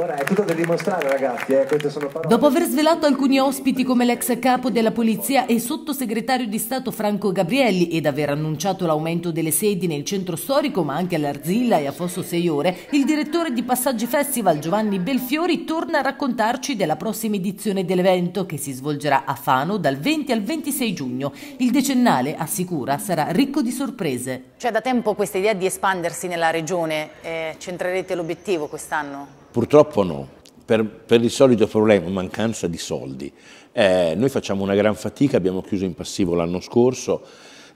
Ora è tutto da dimostrare ragazzi, eh, queste sono parole. Dopo aver svelato alcuni ospiti come l'ex capo della polizia e sottosegretario di Stato Franco Gabrielli ed aver annunciato l'aumento delle sedi nel centro storico ma anche all'Arzilla e a Fosso Seiore, il direttore di Passaggi Festival Giovanni Belfiori torna a raccontarci della prossima edizione dell'evento che si svolgerà a Fano dal 20 al 26 giugno. Il decennale, assicura, sarà ricco di sorprese. C'è cioè, da tempo questa idea di espandersi nella regione, eh, centrerete l'obiettivo quest'anno? Purtroppo no, per, per il solito problema, mancanza di soldi. Eh, noi facciamo una gran fatica, abbiamo chiuso in passivo l'anno scorso,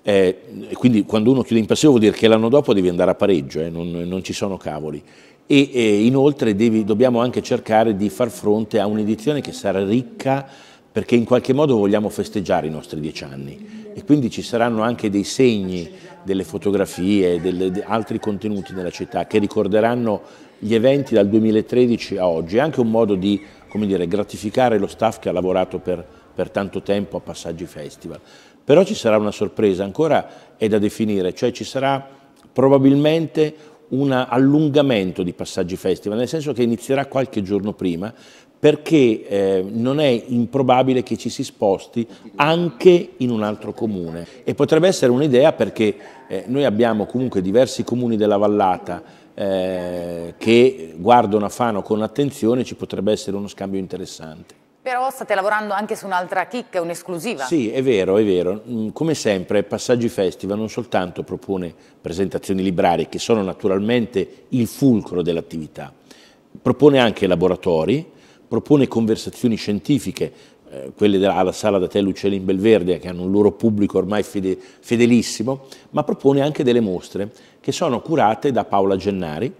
eh, quindi quando uno chiude in passivo vuol dire che l'anno dopo devi andare a pareggio, eh, non, non, ci sono cavoli. E inoltre devi, dobbiamo anche cercare di far fronte a un'edizione che sarà ricca perché in qualche modo vogliamo festeggiare i nostri dieci anni e quindi ci saranno anche dei segni, delle fotografie, delle, altri contenuti nella città che ricorderanno gli eventi dal 2013 a oggi, è anche un modo di dire, gratificare lo staff che ha lavorato per, per tanto tempo a Passaggi Festival. Però ci sarà una sorpresa, ancora è da definire, cioè ci sarà probabilmente un allungamento di Passaggi Festival, nel senso che inizierà qualche giorno prima, perché eh, non è improbabile che ci si sposti anche in un altro comune. E potrebbe essere un'idea perché eh, noi abbiamo comunque diversi comuni della vallata eh, che guardano a Fano con attenzione, ci potrebbe essere uno scambio interessante. Però state lavorando anche su un'altra chicca, un'esclusiva. Sì, è vero, è vero. Mm, come sempre Passaggi Festival non soltanto propone presentazioni librarie, che sono naturalmente il fulcro dell'attività, propone anche laboratori, propone conversazioni scientifiche, eh, quelle della, alla sala da te Lucelli in Belverde, che hanno un loro pubblico ormai fide, fedelissimo, ma propone anche delle mostre che sono curate da Paola Gennari,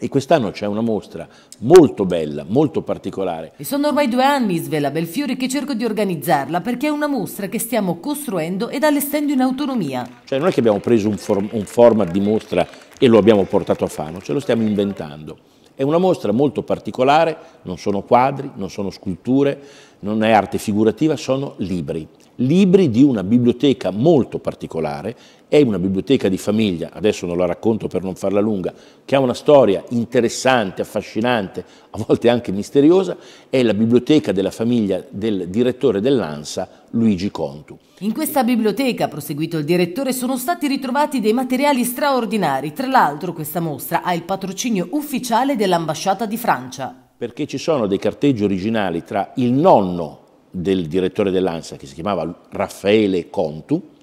e quest'anno c'è una mostra molto bella, molto particolare. E sono ormai due anni, svela Belfiori, che cerco di organizzarla perché è una mostra che stiamo costruendo ed allestendo in autonomia. Cioè non è che abbiamo preso un, form un format di mostra e lo abbiamo portato a Fano, ce lo stiamo inventando. È una mostra molto particolare, non sono quadri, non sono sculture, non è arte figurativa, sono libri. Libri di una biblioteca molto particolare è una biblioteca di famiglia, adesso non la racconto per non farla lunga, che ha una storia interessante, affascinante, a volte anche misteriosa, è la biblioteca della famiglia del direttore dell'ANSA, Luigi Contu. In questa biblioteca, ha proseguito il direttore, sono stati ritrovati dei materiali straordinari. Tra l'altro questa mostra ha il patrocinio ufficiale dell'ambasciata di Francia. Perché ci sono dei carteggi originali tra il nonno del direttore dell'ANSA, che si chiamava Raffaele Contu,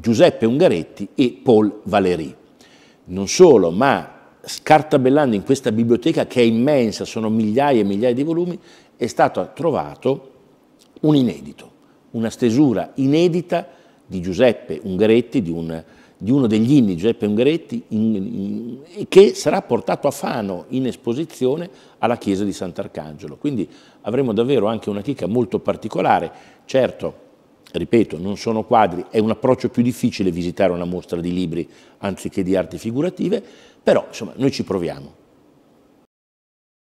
Giuseppe Ungaretti e Paul Valéry. Non solo, ma scartabellando in questa biblioteca che è immensa, sono migliaia e migliaia di volumi, è stato trovato un inedito, una stesura inedita di Giuseppe Ungaretti, di, un, di uno degli inni Giuseppe Ungaretti, in, in, che sarà portato a Fano in esposizione alla chiesa di Sant'Arcangelo. Quindi avremo davvero anche una chicca molto particolare. Certo, ripeto, non sono quadri, è un approccio più difficile visitare una mostra di libri anziché di arti figurative, però insomma noi ci proviamo.